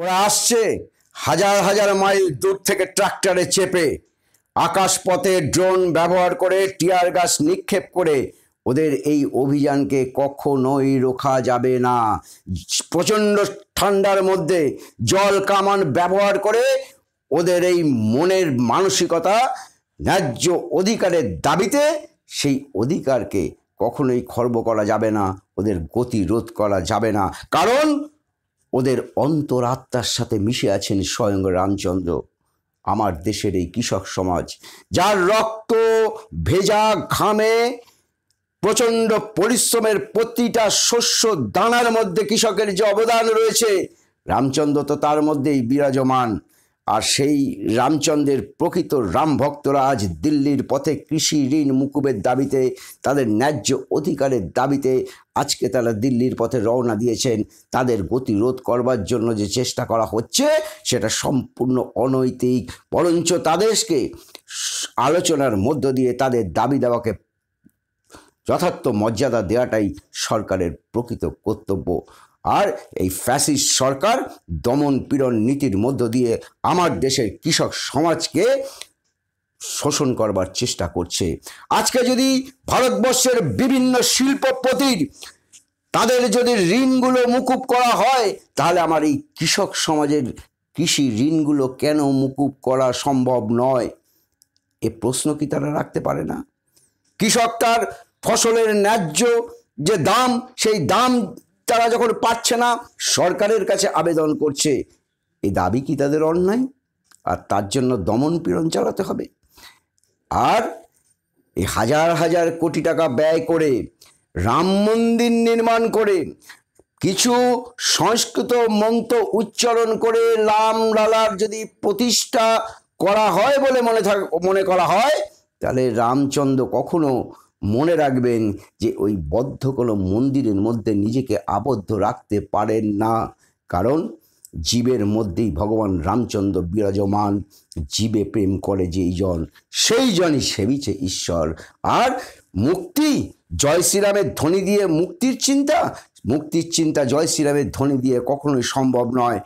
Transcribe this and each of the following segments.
ওরা আসছে হাজার হাজার মাইল দূর থেকে ট্রাক্টরে চেপে আকাশপথে ড্রোন ব্যবহার করে টিয়ার গাছ নিক্ষেপ করে ওদের এই অভিযানকে কখনোই রোখা যাবে না প্রচণ্ড ঠান্ডার মধ্যে জল কামান ব্যবহার করে ওদের এই মনের মানসিকতা ন্যায্য অধিকারের দাবিতে সেই অধিকারকে কখনোই খর্ব করা যাবে না ওদের গতি রোধ করা যাবে না কারণ ওদের অন্তরাত্মার সাথে মিশে আছেন স্বয়ং রামচন্দ্র আমার দেশের এই কৃষক সমাজ যার রক্ত ভেজা ঘামে প্রচণ্ড পরিশ্রমের প্রতিটা শস্য দানার মধ্যে কৃষকের যে অবদান রয়েছে রামচন্দ্র তো তার মধ্যেই বিরাজমান আর সেই রামচন্দ্রের প্রকৃত রামভক্তরা আজ দিল্লির পথে কৃষি ঋণ মুকুবের দাবিতে তাদের ন্যায্য অধিকারের দাবিতে আজকে তারা দিল্লির পথে রওনা দিয়েছেন তাদের গতিরোধ করবার জন্য যে চেষ্টা করা হচ্ছে সেটা সম্পূর্ণ অনৈতিক বরঞ্চ তাদেরকে আলোচনার মধ্য দিয়ে তাদের দাবি দাওয়াকে যথার্থ মর্যাদা দেওয়াটাই সরকারের প্রকৃত কর্তব্য আর এই ফ্যাসিস্ট সরকার দমন পীড়ন নীতির মধ্য দিয়ে আমার দেশের কৃষক সমাজকে শোষণ করবার চেষ্টা করছে আজকে যদি ভারতবর্ষের বিভিন্ন শিল্পপতির তাদের যদি ঋণগুলো মুকুব করা হয় তাহলে আমার এই কৃষক সমাজের কৃষি ঋণগুলো কেন মুকুব করা সম্ভব নয় এ প্রশ্ন কি তারা রাখতে পারে না কৃষক তার ফসলের ন্যায্য যে দাম সেই দাম তারা যখন পাচ্ছে না সরকারের কাছে আবেদন করছে এই দাবি কি তাদের অন্যায় আর তার জন্য দমন পীড়ন চালাতে হবে আর এই হাজার হাজার কোটি টাকা ব্যয় করে রাম মন্দির নির্মাণ করে কিছু সংস্কৃত মন্ত্র উচ্চারণ করে লাম লালার যদি প্রতিষ্ঠা করা হয় বলে মনে থাক মনে করা হয় তাহলে রামচন্দ্র কখনো মনে রাখবেন যে ওই বদ্ধ কোনো মন্দিরের মধ্যে নিজেকে আবদ্ধ রাখতে পারেন না কারণ জীবের মধ্যেই ভগবান রামচন্দ্র বিরাজমান জীবে প্রেম করে যেই জন সেই জনই সেবিছে ঈশ্বর আর মুক্তি জয় শ্রীরামের ধ্বনি দিয়ে মুক্তির চিন্তা মুক্তির চিন্তা জয় শ্রীরামের ধ্বনি দিয়ে কখনোই সম্ভব নয়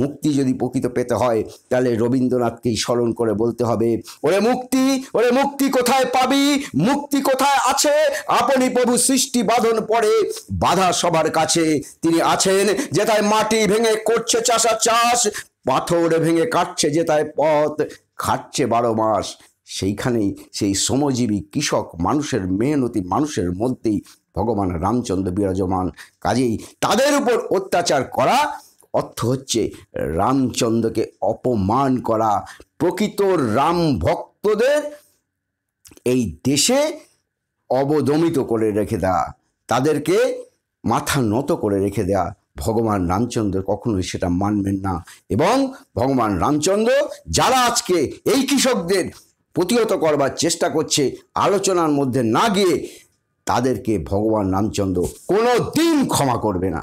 মুক্তি যদি প্রকৃত পেতে হয় তাহলে রবীন্দ্রনাথকেই স্মরণ করে বলতে হবে ওরে মুক্তি ওরে মুক্তি কোথায় পাবি মুক্তি কোথায় আছে আপনি প্রভু সৃষ্টি বাঁধন পড়ে বাধা সবার কাছে তিনি আছেন যেথায় মাটি ভেঙে করছে চাষা চাষ পাথর ভেঙে কাটছে যেথায় পথ খাটছে বারো মাস সেইখানেই সেই শ্রমজীবী কৃষক মানুষের মেহনতি মানুষের মধ্যেই ভগবান রামচন্দ্র বিরাজমান কাজেই তাদের উপর অত্যাচার করা অর্থ হচ্ছে রামচন্দ্রকে অপমান করা প্রকৃত রাম ভক্তদের এই দেশে অবদমিত করে রেখে দেওয়া তাদেরকে মাথা নত করে রেখে দেওয়া ভগবান রামচন্দ্র কখনোই সেটা মানবেন না এবং ভগবান রামচন্দ্র যারা আজকে এই কৃষকদের প্রতিহত করবার চেষ্টা করছে আলোচনার মধ্যে না গিয়ে তাদেরকে ভগবান রামচন্দ্র কোনো দিন ক্ষমা করবে না